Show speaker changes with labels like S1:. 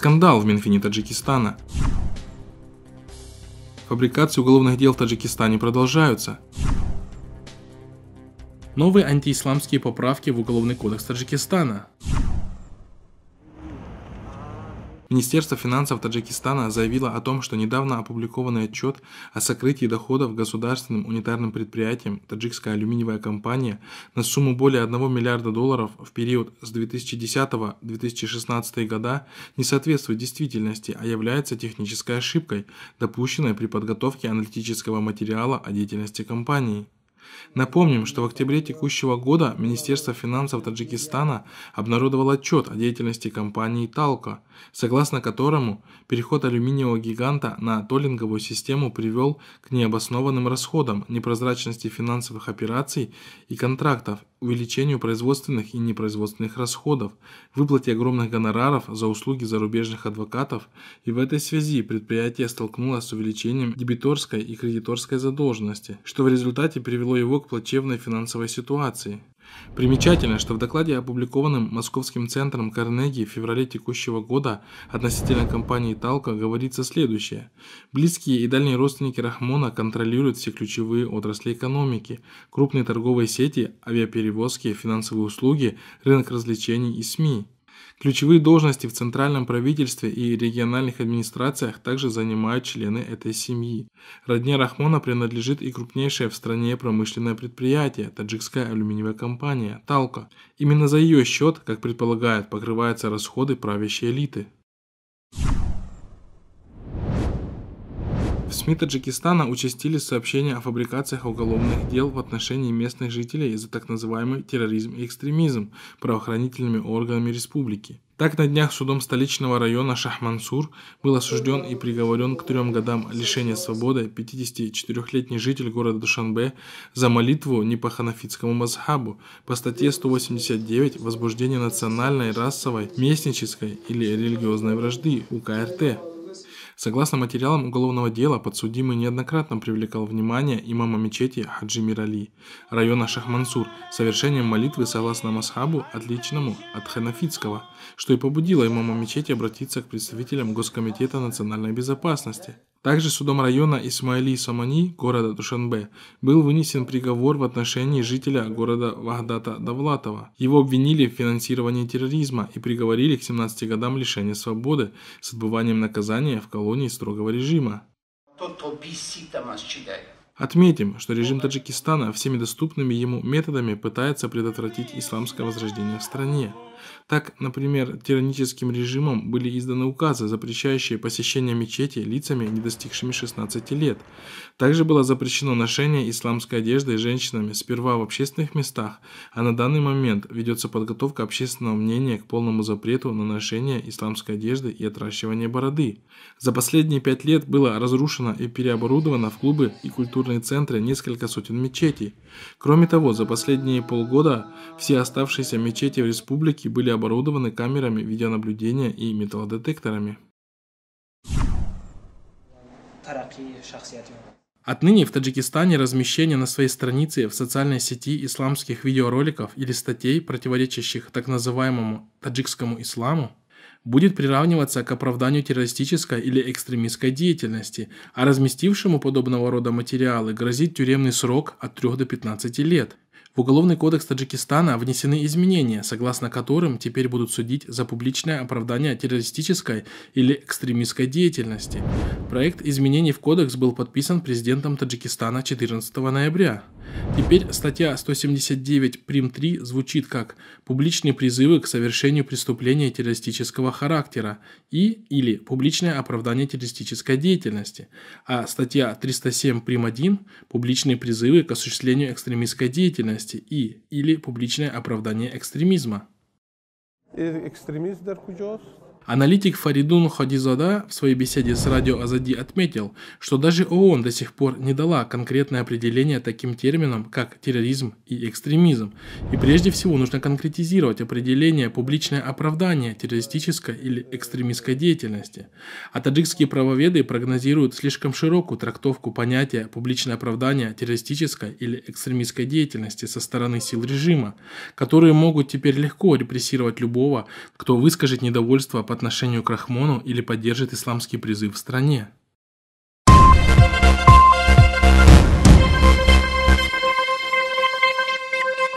S1: Скандал в Минфине Таджикистана. Фабрикации уголовных дел в Таджикистане продолжаются. Новые антиисламские поправки в Уголовный кодекс Таджикистана. Министерство финансов Таджикистана заявило о том, что недавно опубликованный отчет о сокрытии доходов государственным унитарным предприятием таджикская алюминиевая компания на сумму более 1 миллиарда долларов в период с 2010-2016 года не соответствует действительности, а является технической ошибкой, допущенной при подготовке аналитического материала о деятельности компании. Напомним, что в октябре текущего года Министерство финансов Таджикистана обнародовало отчет о деятельности компании «Талка», согласно которому переход алюминиевого гиганта на толлинговую систему привел к необоснованным расходам, непрозрачности финансовых операций и контрактов увеличению производственных и непроизводственных расходов, выплате огромных гонораров за услуги зарубежных адвокатов, и в этой связи предприятие столкнулось с увеличением дебиторской и кредиторской задолженности, что в результате привело его к плачевной финансовой ситуации. Примечательно, что в докладе, опубликованном Московским центром Карнеги в феврале текущего года относительно компании «Талка» говорится следующее. Близкие и дальние родственники Рахмона контролируют все ключевые отрасли экономики, крупные торговые сети, авиаперевозки, финансовые услуги, рынок развлечений и СМИ. Ключевые должности в центральном правительстве и региональных администрациях также занимают члены этой семьи. Родне Рахмона принадлежит и крупнейшее в стране промышленное предприятие – таджикская алюминиевая компания «Талка». Именно за ее счет, как предполагают, покрываются расходы правящей элиты. В СМИ Таджикистана участились сообщения о фабрикациях уголовных дел в отношении местных жителей за так называемый терроризм и экстремизм правоохранительными органами республики. Так, на днях судом столичного района Шахмансур был осужден и приговорен к трем годам лишения свободы 54-летний житель города Душанбе за молитву не по ханафитскому мазхабу по статье 189 «Возбуждение национальной, расовой, местнической или религиозной вражды» УК РТ. Согласно материалам уголовного дела, подсудимый неоднократно привлекал внимание имама мечети Хаджи Мирали района Шахмансур совершением молитвы согласно масхабу, отличному от ханафитского, что и побудило имама мечети обратиться к представителям Госкомитета национальной безопасности. Также судом района Исмаили Самани города Душанбе был вынесен приговор в отношении жителя города Вагдата Давлатова. Его обвинили в финансировании терроризма и приговорили к 17 годам лишения свободы с отбыванием наказания в колонии строгого режима. Отметим, что режим Таджикистана всеми доступными ему методами пытается предотвратить исламское возрождение в стране. Так, например, тираническим режимом были изданы указы, запрещающие посещение мечети лицами, не достигшими 16 лет. Также было запрещено ношение исламской одежды женщинами сперва в общественных местах, а на данный момент ведется подготовка общественного мнения к полному запрету на ношение исламской одежды и отращивание бороды. За последние пять лет было разрушено и переоборудовано в клубы и культурные культурные центры несколько сотен мечетей. Кроме того, за последние полгода все оставшиеся мечети в республике были оборудованы камерами видеонаблюдения и металлодетекторами. Отныне в Таджикистане размещение на своей странице в социальной сети исламских видеороликов или статей, противоречащих так называемому таджикскому исламу, будет приравниваться к оправданию террористической или экстремистской деятельности, а разместившему подобного рода материалы грозит тюремный срок от 3 до 15 лет. В Уголовный кодекс Таджикистана внесены изменения, согласно которым теперь будут судить за публичное оправдание террористической или экстремистской деятельности. Проект изменений в кодекс был подписан президентом Таджикистана 14 ноября. Теперь статья 179 прим 3 звучит как «публичные призывы к совершению преступления террористического характера» и или «публичное оправдание террористической деятельности», а статья 307 прим 1 «публичные призывы к осуществлению экстремистской деятельности» деятельности и или публичное оправдание экстремизма. Э, Экстремизм Аналитик Фаридун Хадизада в своей беседе с радио Азади отметил, что даже ООН до сих пор не дала конкретное определение таким терминам, как терроризм и экстремизм, и прежде всего нужно конкретизировать определение публичное оправдание террористической или экстремистской деятельности. А таджикские правоведы прогнозируют слишком широкую трактовку понятия публичное оправдание террористической или экстремистской деятельности со стороны сил режима, которые могут теперь легко репрессировать любого, кто выскажет недовольство по отношению к Рахмону или поддержит исламский призыв в стране.